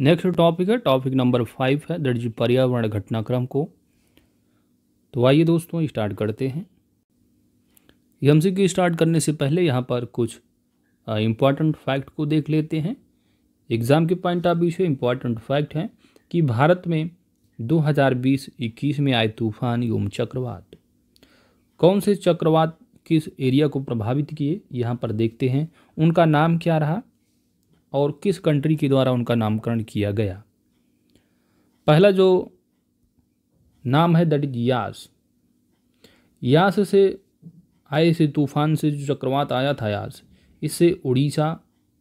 next topic है topic number five है that is पर्यावरण घटनाक्रम को तो आइए दोस्तों स्टार्ट करते हैं एम सी स्टार्ट करने से पहले यहाँ पर कुछ इम्पॉर्टेंट फैक्ट को देख लेते हैं एग्ज़ाम के पॉइंट ऑफ व्यू से इम्पॉर्टेंट फैक्ट है कि भारत में 2020-21 में आए तूफान एवं चक्रवात कौन से चक्रवात किस एरिया को प्रभावित किए यहाँ पर देखते हैं उनका नाम क्या रहा और किस कंट्री के द्वारा उनका नामकरण किया गया पहला जो नाम है दैट इज यास यास से आए से तूफान से जो चक्रवात आया था यास इससे उड़ीसा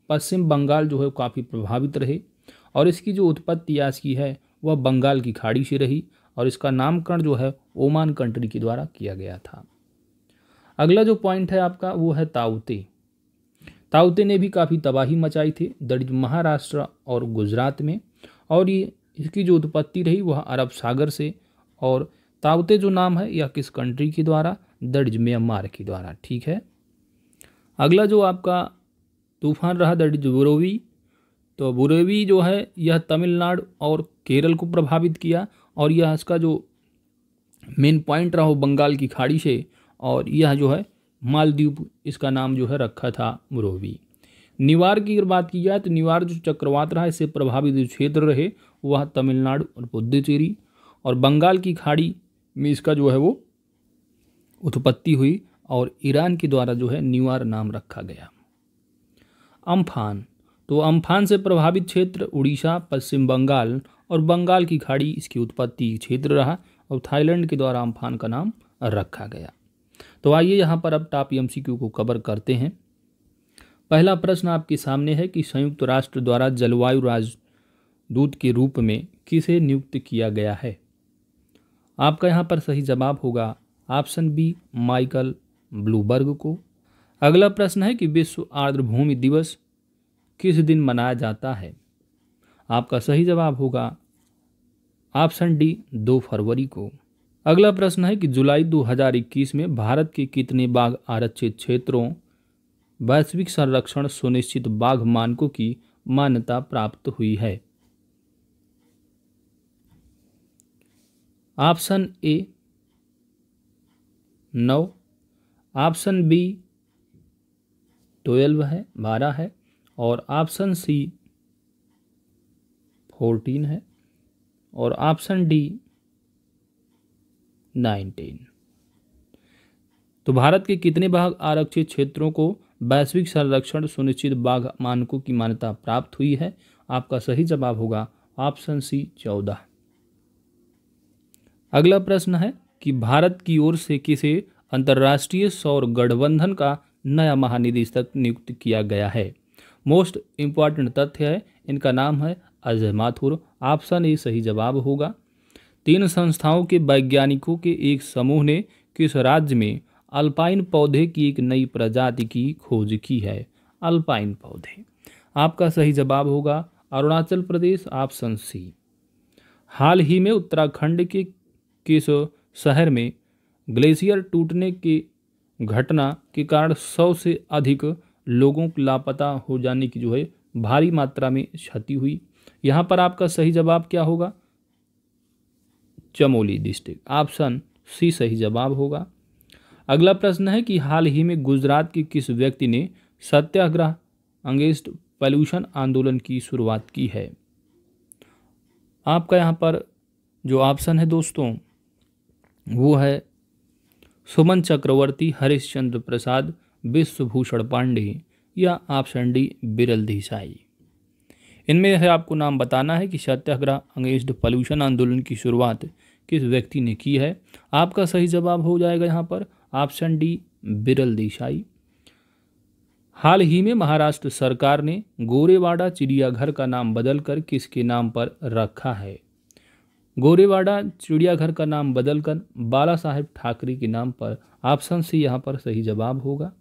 पश्चिम बंगाल जो है काफ़ी प्रभावित रहे और इसकी जो उत्पत्ति यास की है वह बंगाल की खाड़ी से रही और इसका नामकरण जो है ओमान कंट्री के द्वारा किया गया था अगला जो पॉइंट है आपका वो है ताउते ताउते ने भी काफ़ी तबाही मचाई थी दर्ज महाराष्ट्र और गुजरात में और ये इसकी जो उत्पत्ति रही वह अरब सागर से और ताउते जो नाम है यह किस कंट्री के द्वारा दर्ज म्यांमार के द्वारा ठीक है अगला जो आपका तूफान रहा दर्ज बुरोवी तो बुरोवी जो है यह तमिलनाडु और केरल को प्रभावित किया और यह इसका जो मेन पॉइंट रहा वो बंगाल की खाड़ी से और यह जो है मालदीव इसका नाम जो है रखा था मुरोवी निवार की अगर बात की जाए तो निवार जो चक्रवात रहा इससे प्रभावित जो क्षेत्र रहे वह तमिलनाडु और पुद्दुचेरी और बंगाल की खाड़ी में इसका जो है वो उत्पत्ति हुई और ईरान के द्वारा जो है निवार नाम रखा गया अम्फान तो अम्फान से प्रभावित क्षेत्र उड़ीसा पश्चिम बंगाल और बंगाल की खाड़ी इसकी उत्पत्ति क्षेत्र रहा और थाईलैंड के द्वारा अम्फान का नाम रखा गया तो आइए यहाँ पर अब टॉप एम को कवर करते हैं पहला प्रश्न आपके सामने है कि संयुक्त राष्ट्र द्वारा जलवायु राजदूत के रूप में किसे नियुक्त किया गया है आपका यहाँ पर सही जवाब होगा ऑप्शन बी माइकल ब्लूबर्ग को अगला प्रश्न है कि विश्व आर्द्रभूमि दिवस किस दिन मनाया जाता है आपका सही जवाब होगा ऑप्शन डी दो फरवरी को अगला प्रश्न है कि जुलाई 2021 में भारत के कितने बाघ आरक्षित क्षेत्रों वैश्विक संरक्षण सुनिश्चित बाघ मानकों की मान्यता प्राप्त हुई है ऑप्शन ए नौ ऑप्शन बी ट्वेल्व है बारह है और ऑप्शन सी फोर्टीन है और ऑप्शन डी 19 तो भारत के कितने भाग आरक्षित क्षेत्रों को वैश्विक संरक्षण सुनिश्चित बाघ मानकों की मान्यता प्राप्त हुई है आपका सही जवाब होगा ऑप्शन सी चौदह अगला प्रश्न है कि भारत की ओर से किसे अंतर्राष्ट्रीय सौर गठबंधन का नया महानिदेशक नियुक्त किया गया है मोस्ट इम्पॉर्टेंट तथ्य है इनका नाम है अजय माथुर ऑप्शन ए सही जवाब होगा तीन संस्थाओं के वैज्ञानिकों के एक समूह ने किस राज्य में अल्पाइन पौधे की एक नई प्रजाति की खोज की है अल्पाइन पौधे आपका सही जवाब होगा अरुणाचल प्रदेश ऑप्शन सी हाल ही में उत्तराखंड के किस शहर में ग्लेशियर टूटने की घटना के कारण सौ से अधिक लोगों को लापता हो जाने की जो है भारी मात्रा में क्षति हुई यहाँ पर आपका सही जवाब क्या होगा चमोली डिस्ट्रिक्ट ऑप्शन सी सही जवाब होगा अगला प्रश्न है कि हाल ही में गुजरात के किस व्यक्ति ने सत्याग्रह अंगेस्ट पॉल्यूशन आंदोलन की शुरुआत की है आपका यहाँ पर जो ऑप्शन है दोस्तों वो है सुमन चक्रवर्ती हरिश्चंद्र प्रसाद विश्वभूषण पांडे या ऑप्शन डी बिरल देसाई इनमें से आपको नाम बताना है कि सत्याग्रह अंगेस्ट पॉल्यूशन आंदोलन की शुरुआत किस व्यक्ति ने की है आपका सही जवाब हो जाएगा यहाँ पर ऑप्शन डी बिरल देसाई हाल ही में महाराष्ट्र सरकार ने गोरेवाड़ा चिड़ियाघर का नाम बदलकर किसके नाम पर रखा है गोरेवाड़ा चिड़ियाघर का नाम बदलकर बाला साहेब ठाकरे के नाम पर ऑप्शन सी यहाँ पर सही जवाब होगा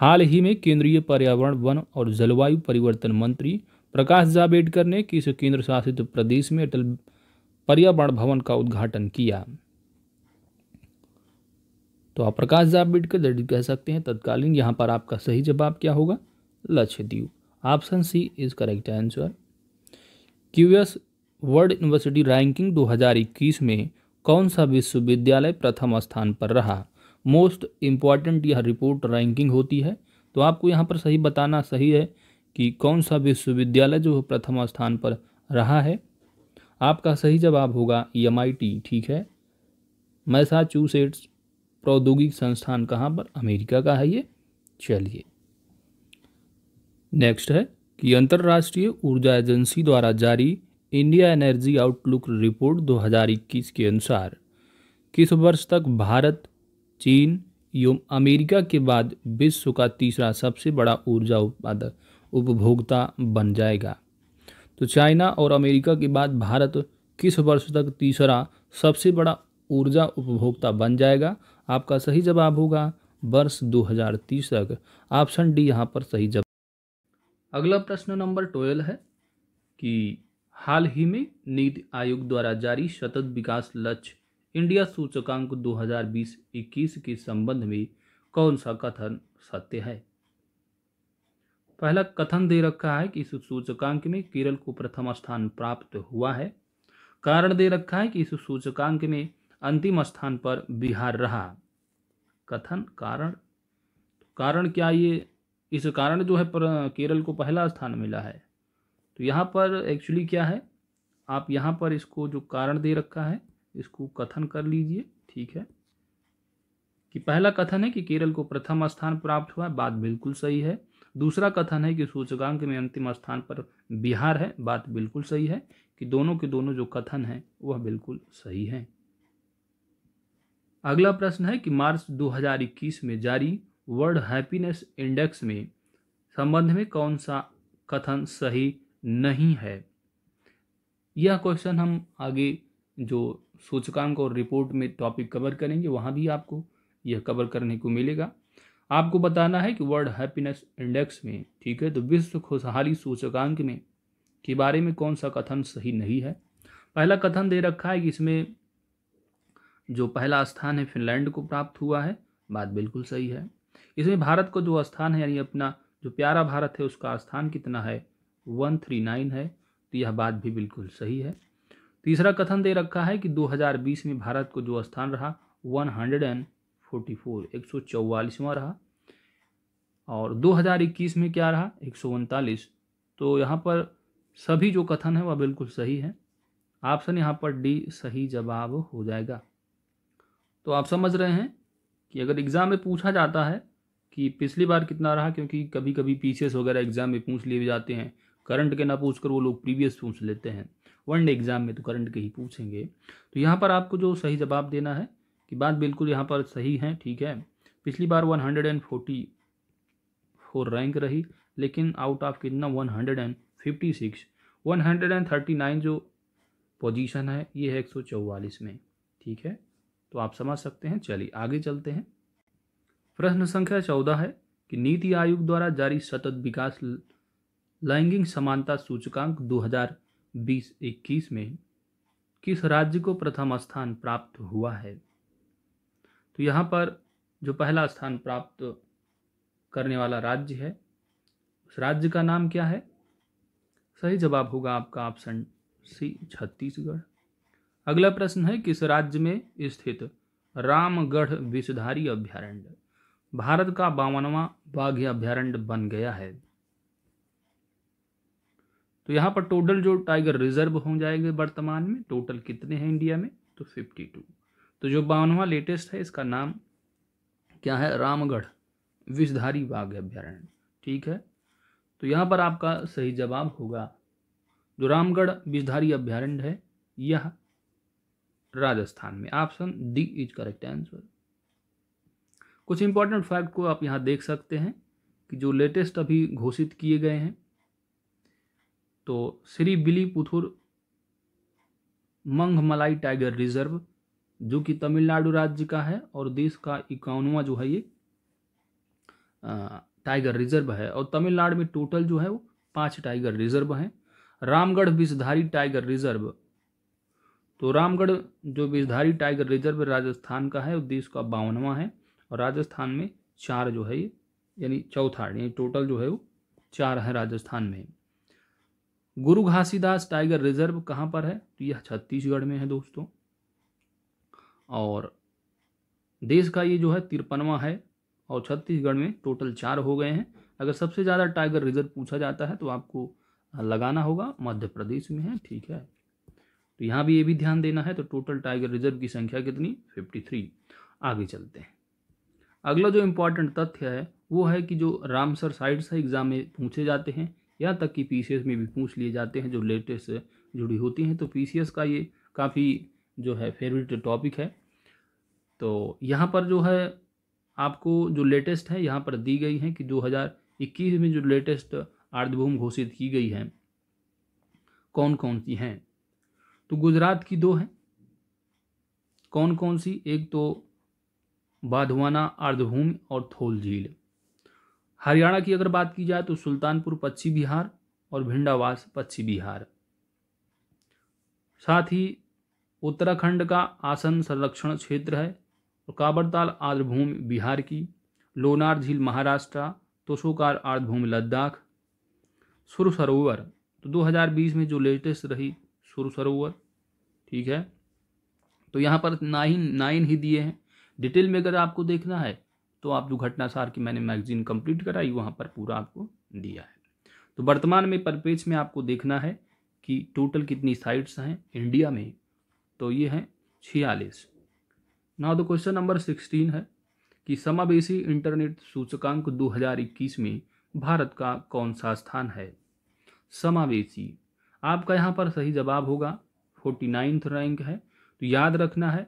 हाल ही में केंद्रीय पर्यावरण वन और जलवायु परिवर्तन मंत्री प्रकाश जावड़ेकर ने किस केंद्र शासित प्रदेश में अटल पर्यावरण भवन का उद्घाटन किया तो आप प्रकाश जावड़ेकर जडित कह सकते हैं तत्कालीन यहाँ पर आपका सही जवाब क्या होगा Lakshadweep option C is correct answer QS World University Ranking 2021 में कौन सा विश्वविद्यालय प्रथम स्थान पर रहा मोस्ट इम्पॉर्टेंट यह रिपोर्ट रैंकिंग होती है तो आपको यहाँ पर सही बताना सही है कि कौन सा विश्वविद्यालय जो प्रथम स्थान पर रहा है आपका सही जवाब होगा एम e ठीक है मैसाचुसेट्स प्रौद्योगिक संस्थान कहाँ पर अमेरिका का है ये चलिए नेक्स्ट है कि अंतर्राष्ट्रीय ऊर्जा एजेंसी द्वारा जारी इंडिया एनर्जी आउटलुक रिपोर्ट 2021 के अनुसार किस वर्ष तक भारत चीन एवं अमेरिका के बाद विश्व का तीसरा सबसे बड़ा ऊर्जा उत्पादक उपभोक्ता बन जाएगा तो चाइना और अमेरिका के बाद भारत किस वर्ष तक तीसरा सबसे बड़ा ऊर्जा उपभोक्ता बन जाएगा आपका सही जवाब होगा वर्ष 2030 तक ऑप्शन डी यहाँ पर सही जवाब अगला प्रश्न नंबर ट्वेल्व है कि हाल ही में नीति आयोग द्वारा जारी सतत विकास लक्ष्य इंडिया सूचकांक 2020-21 के संबंध में कौन सा कथन सत्य है पहला कथन दे रखा है कि इस सूचकांक में केरल को प्रथम स्थान प्राप्त हुआ है कारण दे रखा है कि इस सूचकांक में अंतिम स्थान पर बिहार रहा कथन कारण कारण क्या ये इस कारण जो है केरल को पहला स्थान मिला है तो यहाँ पर एक्चुअली क्या है आप यहाँ पर इसको जो कारण दे रखा है इसको कथन कर लीजिए ठीक है कि पहला कथन है कि केरल को प्रथम स्थान प्राप्त हुआ बात बिल्कुल सही है दूसरा कथन है कि सूचकांक में अंतिम स्थान पर बिहार है बात बिल्कुल सही है कि दोनों के दोनों जो कथन हैं वह बिल्कुल सही है अगला प्रश्न है कि मार्च 2021 में जारी वर्ल्ड हैप्पीनेस इंडेक्स में संबंध में कौन सा कथन सही नहीं है यह क्वेश्चन हम आगे जो सूचकांक और रिपोर्ट में टॉपिक कवर करेंगे वहाँ भी आपको यह कवर करने को मिलेगा आपको बताना है कि वर्ल्ड हैप्पीनेस इंडेक्स में ठीक है तो विश्व खुशहाली सूचकांक में के बारे में कौन सा कथन सही नहीं है पहला कथन दे रखा है कि इसमें जो पहला स्थान है फिनलैंड को प्राप्त हुआ है बात बिल्कुल सही है इसमें भारत को जो स्थान है यानी अपना जो प्यारा भारत है उसका स्थान कितना है वन थ्री नाइन है तो यह बात भी बिल्कुल सही है तीसरा कथन दे रखा है कि 2020 में भारत को जो स्थान रहा one hundred and forty four एक सौ चौवालीसवा रहा और दो हज़ार इक्कीस में क्या रहा एक सौ उनतालीस तो यहाँ पर सभी जो कथन है वह बिल्कुल सही है ऑप्शन यहाँ पर डी सही जवाब हो जाएगा तो आप समझ रहे हैं कि अगर एग्ज़ाम में पूछा जाता है कि पिछली बार कितना रहा क्योंकि कभी कभी पीसीएस वगैरह एग्ज़ाम में पूछ लिए जाते हैं करंट के ना पूछ कर वो लोग प्रीवियस पूछ लेते हैं वन डे एग्ज़ाम में तो करंट के ही पूछेंगे तो यहाँ पर आपको जो सही जवाब देना है कि बात बिल्कुल यहाँ पर सही है ठीक है पिछली बार 144 रैंक रही लेकिन आउट ऑफ कितना 156 139 जो पोजीशन है ये है चौवालीस में ठीक है तो आप समझ सकते हैं चलिए आगे चलते हैं प्रश्न संख्या चौदह है कि नीति आयोग द्वारा जारी सतत विकास लैंगिक समानता सूचकांक 2020-21 में किस राज्य को प्रथम स्थान प्राप्त हुआ है तो यहाँ पर जो पहला स्थान प्राप्त करने वाला राज्य है उस राज्य का नाम क्या है सही जवाब होगा आपका ऑप्शन सी छत्तीसगढ़ अगला प्रश्न है किस राज्य में स्थित रामगढ़ विषधारी अभ्यारण्य भारत का बावनवा बाघ अभ्यारण्य बन गया है तो यहाँ पर टोटल जो टाइगर रिजर्व हो जाएंगे वर्तमान में टोटल कितने हैं इंडिया में तो फिफ्टी टू तो जो बावनवा लेटेस्ट है इसका नाम क्या है रामगढ़ विषधारी बाघ अभ्यारण्य ठीक है तो यहाँ पर आपका सही जवाब होगा जो रामगढ़ विषधारी अभ्यारण्य है यह राजस्थान में option D is correct answer कुछ इंपॉर्टेंट फैक्ट को आप यहाँ देख सकते हैं कि जो लेटेस्ट अभी घोषित किए गए हैं तो Srivilliputhur Megamalai tiger reserve जो कि तमिलनाडु राज्य का है और देश का इक्यावनवा जो है ये टाइगर रिजर्व है और तमिलनाडु में टोटल जो है वो पांच टाइगर रिजर्व हैं रामगढ़ विषधारी टाइगर रिजर्व तो रामगढ़ जो विषधारी टाइगर रिजर्व राजस्थान का है देश का बावनवा है और राजस्थान में चार जो है ये यानी चौथा यानी टोटल जो है वो चार है राजस्थान में गुरु घासीदास टाइगर रिजर्व कहाँ पर है तो यह छत्तीसगढ़ में है दोस्तों और देश का ये जो है तिरपनवा है और छत्तीसगढ़ में टोटल चार हो गए हैं अगर सबसे ज़्यादा टाइगर रिजर्व पूछा जाता है तो आपको लगाना होगा मध्य प्रदेश में है ठीक है तो यहाँ भी ये भी ध्यान देना है तो टोटल टाइगर रिजर्व की संख्या कितनी फिफ्टी थ्री आगे चलते हैं अगला जो इम्पोर्टेंट तथ्य है वो है कि जो रामसर साइड से एग्ज़ाम में पूछे जाते हैं यहाँ तक कि पी में भी पूछ लिए जाते हैं जो लेटेस्ट जुड़ी होती हैं तो पी का ये काफ़ी जो है फेवरेट टॉपिक है तो यहाँ पर जो है आपको जो लेटेस्ट है यहाँ पर दी गई है कि 2021 में जो लेटेस्ट आर्द्रभूम घोषित की गई है कौन कौन सी हैं तो गुजरात की दो हैं कौन कौन सी एक तो बाधवाना आर्द्रभूमि और थोल झील हरियाणा की अगर बात की जाए तो सुल्तानपुर पश्चिम बिहार और भिंडावास पश्चिम बिहार साथ ही उत्तराखंड का आसन संरक्षण क्षेत्र है और काबरताल आर्द्रभूमि बिहार की लोनार झील महाराष्ट्र तोशोकार आर्द्रभूमि लद्दाख सुर सरोवर तो 2020 में जो लेटेस्ट रही सुर सरोवर ठीक है तो यहाँ पर नाइन नाइन ही दिए हैं डिटेल में अगर आपको देखना है तो आप जो घटनासार की मैंने मैगजीन कंप्लीट कराई वहाँ पर पूरा आपको दिया है तो वर्तमान में पर में आपको देखना है कि टोटल कितनी साइट्स हैं इंडिया में तो ये हैं छियालीस ना तो क्वेश्चन नंबर सिक्सटीन है कि समावेशी इंटरनेट सूचकांक 2021 में भारत का कौन सा स्थान है समावेशी आपका यहाँ पर सही जवाब होगा फोर्टी नाइन्थ रैंक है तो याद रखना है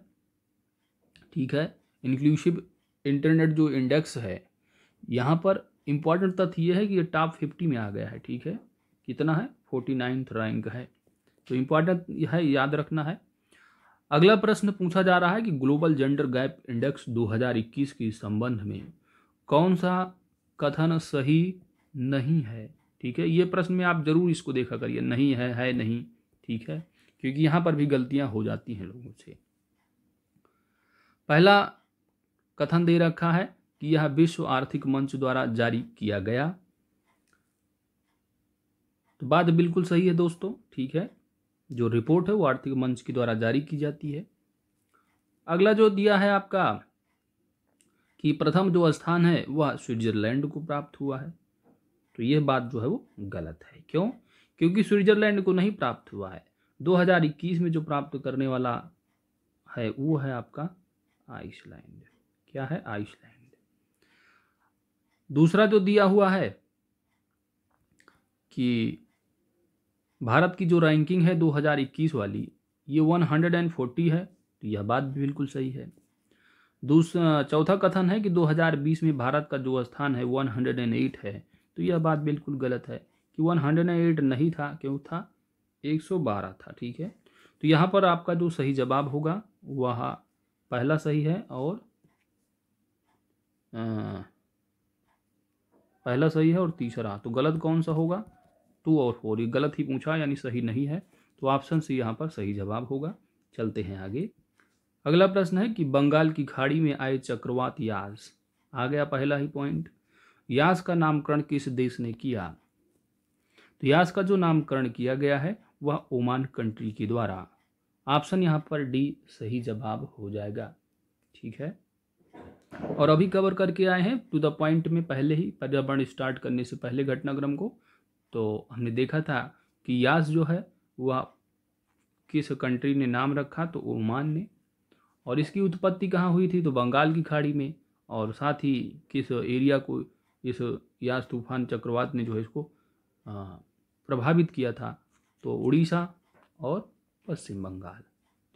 ठीक है इंक्लूसिव इंटरनेट जो इंडेक्स है यहाँ पर इम्पॉर्टेंट तथ्य यह है कि ये टॉप फिफ्टी में आ गया है ठीक है कितना है फोर्टी नाइन्थ रैंक है तो इम्पॉर्टेंट है याद रखना है अगला प्रश्न पूछा जा रहा है कि ग्लोबल जेंडर गैप इंडेक्स 2021 के संबंध में कौन सा कथन सही नहीं है ठीक है ये प्रश्न में आप जरूर इसको देखा करिए नहीं है है नहीं ठीक है क्योंकि यहाँ पर भी गलतियाँ हो जाती हैं लोगों से पहला कथन दे रखा है कि यह विश्व आर्थिक मंच द्वारा जारी किया गया तो बात बिल्कुल सही है दोस्तों ठीक है जो रिपोर्ट है वो आर्थिक मंच के द्वारा जारी की जाती है अगला जो दिया है आपका कि प्रथम जो स्थान है वह स्विट्जरलैंड को प्राप्त हुआ है तो यह बात जो है वो गलत है क्यों क्योंकि स्विट्जरलैंड को नहीं प्राप्त हुआ है 2021 में जो प्राप्त करने वाला है वो है आपका आइसलैंड क्या है आइसलैंड दूसरा जो दिया हुआ है कि भारत की जो रैंकिंग है 2021 वाली ये 140 है तो यह बात भी बिल्कुल सही है दूसरा चौथा कथन है कि 2020 में भारत का जो स्थान है 108 है तो यह बात बिल्कुल गलत है कि 108 नहीं था क्यों था 112 था ठीक है तो यहाँ पर आपका जो सही जवाब होगा वह पहला सही है और आ, पहला सही है और तीसरा तो गलत कौन सा होगा टू और फोर ये गलत ही पूछा यानी सही नहीं है तो ऑप्शन सी यहाँ पर सही जवाब होगा चलते हैं आगे अगला प्रश्न है कि बंगाल की खाड़ी में आए चक्रवात यास आ गया पहला ही पॉइंट यास का नामकरण किस देश ने किया तो यास का जो नामकरण किया गया है वह ओमान कंट्री के द्वारा ऑप्शन यहाँ पर डी सही जवाब हो जाएगा ठीक है और अभी कवर करके आए हैं टू द पॉइंट में पहले ही पर्यावरण स्टार्ट करने से पहले घटनाक्रम को तो हमने देखा था कि यास जो है वह किस कंट्री ने नाम रखा तो ओमान ने और इसकी उत्पत्ति कहाँ हुई थी तो बंगाल की खाड़ी में और साथ ही किस एरिया को इस यास तूफान चक्रवात ने जो है इसको प्रभावित किया था तो उड़ीसा और पश्चिम बंगाल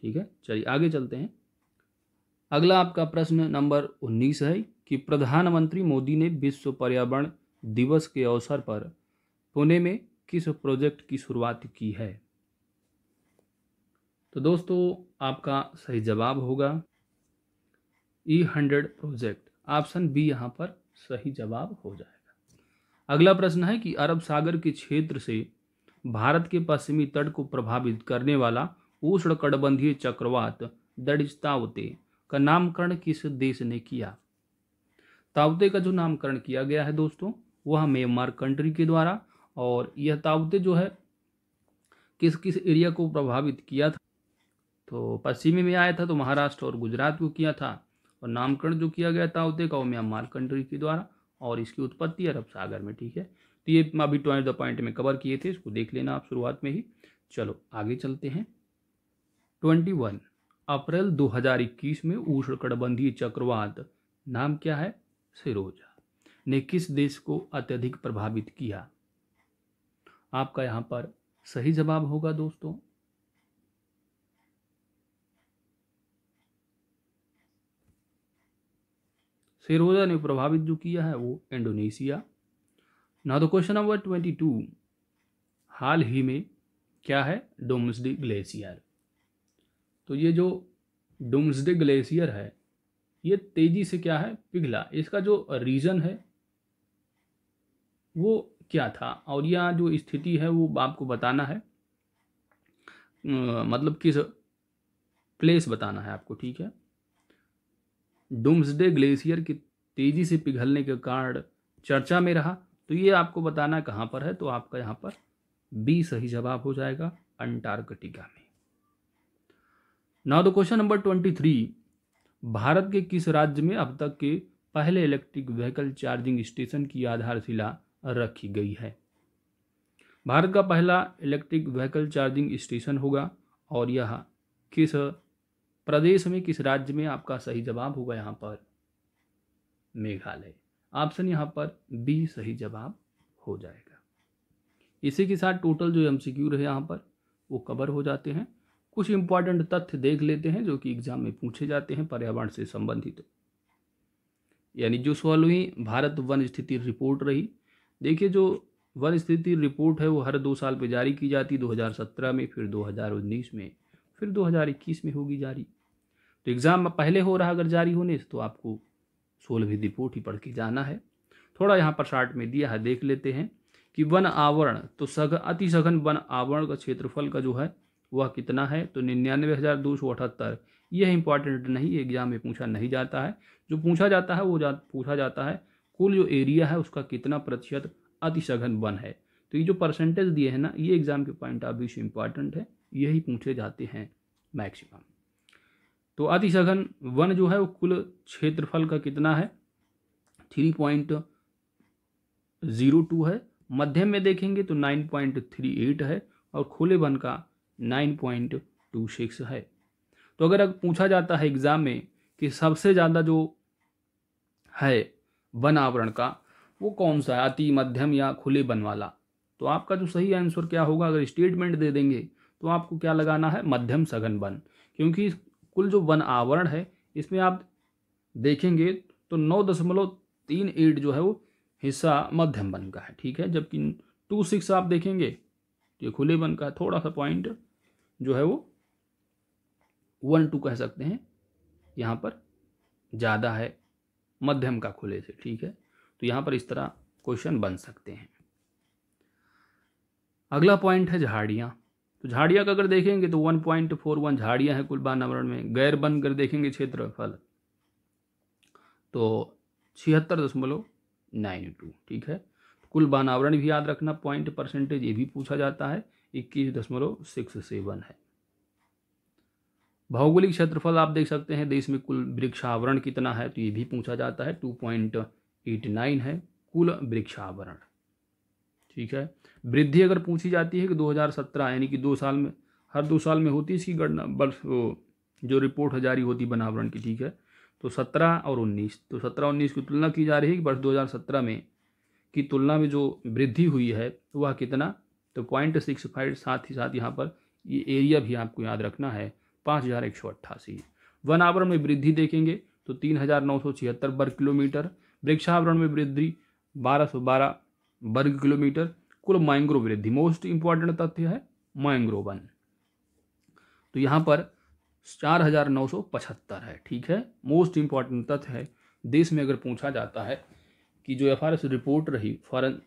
ठीक है चलिए आगे चलते हैं अगला आपका प्रश्न नंबर उन्नीस है कि प्रधानमंत्री मोदी ने विश्व पर्यावरण दिवस के अवसर पर पुणे में किस प्रोजेक्ट की शुरुआत की है तो दोस्तों आपका सही जवाब होगा E e hundred project option B यहाँ पर सही जवाब हो जाएगा अगला प्रश्न है कि अरब सागर के क्षेत्र से भारत के पश्चिमी तट को प्रभावित करने वाला उष्णकटिबंधीय चक्रवात दड़िजतावते तावते का नामकरण किस देश ने किया तावते का जो नामकरण किया गया है दोस्तों वह म्यांमार कंट्री के द्वारा और यह ताउतें जो है किस किस एरिया को प्रभावित किया था तो पश्चिमी में आया था तो महाराष्ट्र और गुजरात को किया था और नामकरण जो किया गया ताबूते का वो म्यांमार कंट्री के द्वारा और इसकी उत्पत्ति अरब सागर में ठीक है तो ये अभी ट्वेंट द पॉइंट में कवर किए थे इसको देख लेना आप शुरुआत में ही चलो आगे चलते हैं ट्वेंटी वन अप्रैल 2021 में उष्णकटबंधीय चक्रवात नाम क्या है सिरोजा ने किस देश को अत्यधिक प्रभावित किया आपका यहाँ पर सही जवाब होगा दोस्तों सेरोजा ने प्रभावित जो किया है वो इंडोनेशिया ना तो क्वेश्चन नंबर ट्वेंटी टू हाल ही में क्या है डोम्सडे ग्लेशियर तो ये जो डोम्सडे ग्लेशियर है ये तेजी से क्या है पिघला इसका जो रीज़न है वो क्या था और यह जो स्थिति है वो आपको बताना है मतलब किस प्लेस बताना है आपको ठीक है डुम्सडे ग्लेशियर की तेज़ी से पिघलने के कारण चर्चा में रहा तो ये आपको बताना कहाँ पर है तो आपका यहाँ पर बी सही जवाब हो जाएगा अंटार्कटिका में now the question number twenty three Bharat के किस राज्य में अब तक के पहले इलेक्ट्रिक व्हीकल चार्जिंग स्टेशन की आधारशिला रखी गई है भारत का पहला इलेक्ट्रिक व्हीकल चार्जिंग स्टेशन होगा और यह किस प्रदेश में किस राज्य में आपका सही जवाब होगा यहाँ पर मेघालय ऑप्शन यहाँ पर बी सही जवाब हो जाएगा इसी के साथ टोटल जो एम सी क्यू रहे यहाँ पर वो कवर हो जाते हैं कुछ इंपॉर्टेंट तथ्य देख लेते हैं जो कि एग्जाम में पूछे जाते हैं पर्यावरण से संबंधित यानी जो सोलहवीं भारत वन स्थिति रिपोर्ट रही देखिए जो वन स्थिति रिपोर्ट है वो हर दो साल पे जारी की जाती 2017 में फिर 2019 में फिर 2021 में होगी जारी तो एग्ज़ाम पहले हो रहा अगर जारी होने से तो आपको सोलहवीं रिपोर्ट ही पढ़ के जाना है थोड़ा यहाँ पर शार्ट में दिया है देख लेते हैं कि वन आवरण तो सघ अति सघन वन आवरण का क्षेत्रफल का जो है वह कितना है तो निन्यानवे हज़ार दो सौ अठहत्तर यह इंपॉर्टेंट नहीं एग्जाम में पूछा नहीं जाता है जो पूछा जाता है वो जा पूछा जाता है कुल जो एरिया है उसका कितना प्रतिशत अति सघन वन है तो ये जो परसेंटेज दिए हैं ना ये एग्ज़ाम के पॉइंट ऑफ व्यू से इम्पॉर्टेंट है यही पूछे जाते हैं मैक्सिमम तो अति सघन वन जो है वो कुल क्षेत्रफल का कितना है थ्री पॉइंट ज़ीरो टू है मध्यम में देखेंगे तो नाइन पॉइंट थ्री एट है और खुले वन का नाइन पॉइंट टू सिक्स है तो अगर पूछा जाता है एग्ज़ाम में कि सबसे ज़्यादा जो है वन आवरण का वो कौन सा है अति मध्यम या खुले वन वाला तो आपका जो सही आंसर क्या होगा अगर स्टेटमेंट दे देंगे तो आपको क्या लगाना है मध्यम सघन वन क्योंकि कुल जो वन आवरण है इसमें आप देखेंगे तो नौ दशमलव तीन एट जो है वो हिस्सा मध्यम वन का है ठीक है जबकि टू सिक्स आप देखेंगे तो ये खुले वन का है थोड़ा सा पॉइंट जो है वो वन टू कह सकते हैं यहाँ पर ज़्यादा है मध्यम का खुले से ठीक है तो यहाँ पर इस तरह क्वेश्चन बन सकते हैं अगला पॉइंट है झाड़ियाँ तो झाड़ियाँ का अगर देखेंगे तो वन पॉइंट फोर वन झाड़ियाँ हैं कुल बानावरण में गैर बन कर देखेंगे क्षेत्रफल तो छिहत्तर दशमलव नाइन टू ठीक है तो कुल बानावरण भी याद रखना पॉइंट परसेंटेज ये भी पूछा जाता है इक्कीस दशमलव सिक्स सेवन है भौगोलिक क्षेत्रफल आप देख सकते हैं देश में कुल वृक्षावरण कितना है तो ये भी पूछा जाता है टू पॉइंट एट नाइन है कुल वृक्षावरण ठीक है वृद्धि अगर पूछी जाती है कि 2017 यानी कि दो साल में हर दो साल में होती है इसकी गणना वर्ष जो रिपोर्ट जारी होती बनावरण की ठीक है तो 17 और 19 तो 17 19 की तुलना की जा रही है कि वर्ष 2017 में की तुलना में जो वृद्धि हुई है वह कितना तो पॉइंट सिक्स फाइव साथ ही साथ यहाँ पर ये एरिया भी आपको याद रखना है पाँच हज़ार एक सौ अट्ठासी वन आवरण में वृद्धि देखेंगे तो तीन हज़ार नौ सौ छिहत्तर वर्ग किलोमीटर वृक्षावरण में वृद्धि बारह सौ बारह वर्ग किलोमीटर कुल मैंग्रोव वृद्धि मोस्ट इंपॉर्टेंट तथ्य है मैंग्रोव वन तो यहाँ पर चार हज़ार नौ सौ पचहत्तर है ठीक है मोस्ट इम्पॉर्टेंट तथ्य है देश में अगर पूछा जाता है कि जो एफ रिपोर्ट रही फॉरन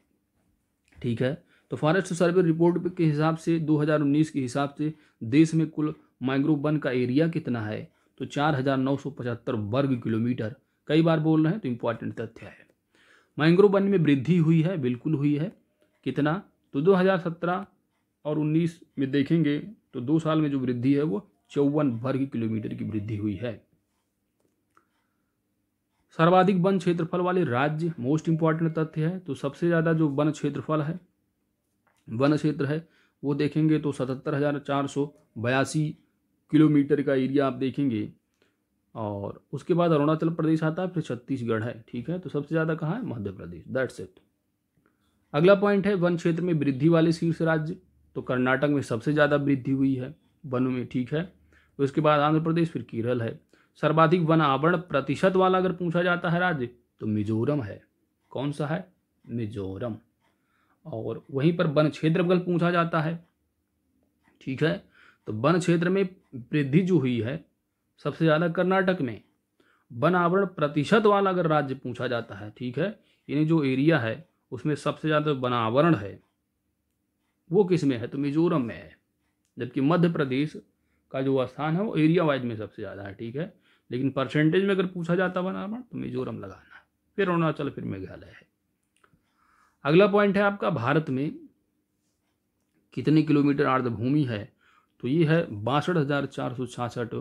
ठीक है तो फॉरेस्ट सर्वे रिपोर्ट के हिसाब से 2019 के हिसाब से देश में कुल माइक्रो वन का एरिया कितना है तो चार हजार नौ सौ पचहत्तर वर्ग किलोमीटर कई बार बोल रहे हैं तो इम्पॉर्टेंट तथ्य है मैंग्रोव वन में वृद्धि हुई है बिल्कुल हुई है कितना तो 2017 और 19 में देखेंगे तो दो साल में जो वृद्धि है वो चौवन वर्ग किलोमीटर की वृद्धि हुई है सर्वाधिक वन क्षेत्रफल वाले राज्य मोस्ट इंपॉर्टेंट तथ्य है तो सबसे ज़्यादा जो वन क्षेत्रफल है वन क्षेत्र है वो देखेंगे तो सतहत्तर हजार चार सौ बयासी किलोमीटर का एरिया आप देखेंगे और उसके बाद अरुणाचल प्रदेश आता है फिर छत्तीसगढ़ है ठीक है तो सबसे ज़्यादा कहाँ है मध्य प्रदेश दैट्स इट अगला पॉइंट है वन क्षेत्र में वृद्धि वाले शीर्ष राज्य तो कर्नाटक में सबसे ज़्यादा वृद्धि हुई है वनों में ठीक है उसके बाद आंध्र प्रदेश फिर केरल है सर्वाधिक वन आवरण प्रतिशत वाला अगर पूछा जाता है राज्य तो मिजोरम है कौन सा है मिजोरम और वहीं पर वन क्षेत्र अगर पूछा जाता है ठीक है तो वन क्षेत्र में वृद्धि जो हुई है सबसे ज़्यादा कर्नाटक में वन आवरण प्रतिशत वाला अगर राज्य पूछा जाता है ठीक है यानी जो एरिया है उसमें सबसे ज़्यादा वनावरण है वो किस में है तो मिजोरम में है जबकि मध्य प्रदेश का जो स्थान है वो एरिया वाइज में सबसे ज़्यादा है ठीक है लेकिन परसेंटेज में अगर पूछा जाता वनावरण तो मिजोरम लगाना फिर अरुणाचल फिर मेघालय है अगला पॉइंट है आपका भारत में कितने किलोमीटर अर्धभूमि है तो ये है बासठ हज़ार चार सौ छियासठ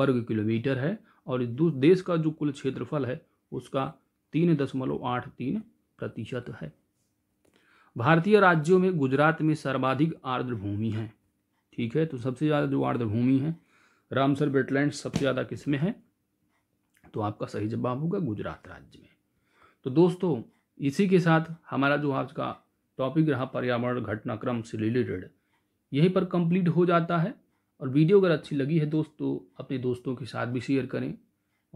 वर्ग किलोमीटर है और देश का जो कुल क्षेत्रफल है उसका तीन दशमलव आठ तीन प्रतिशत है भारतीय राज्यों में गुजरात में सर्वाधिक आर्द्र भूमि है ठीक है तो सबसे ज़्यादा जो आर्द्र भूमि है रामसर वेटलैंड सबसे ज़्यादा किसमें है तो आपका सही जवाब होगा गुजरात राज्य में तो दोस्तों इसी के साथ हमारा जो आज का टॉपिक रहा पर्यावरण घटनाक्रम से रिलेटेड यहीं पर कंप्लीट हो जाता है और वीडियो अगर अच्छी लगी है दोस्तों अपने दोस्तों के साथ भी शेयर करें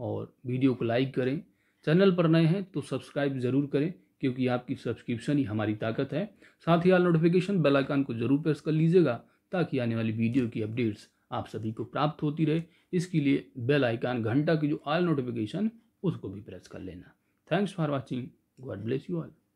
और वीडियो को लाइक करें चैनल पर नए हैं तो सब्सक्राइब ज़रूर करें क्योंकि आपकी सब्सक्रिप्शन ही हमारी ताकत है साथ ही आल नोटिफिकेशन बेल आइकन को ज़रूर प्रेस कर लीजिएगा ताकि आने वाली वीडियो की अपडेट्स आप सभी को प्राप्त होती रहे इसके लिए बेल आइकन घंटा की जो आल नोटिफिकेशन उसको भी प्रेस कर लेना thanks for watching God bless you all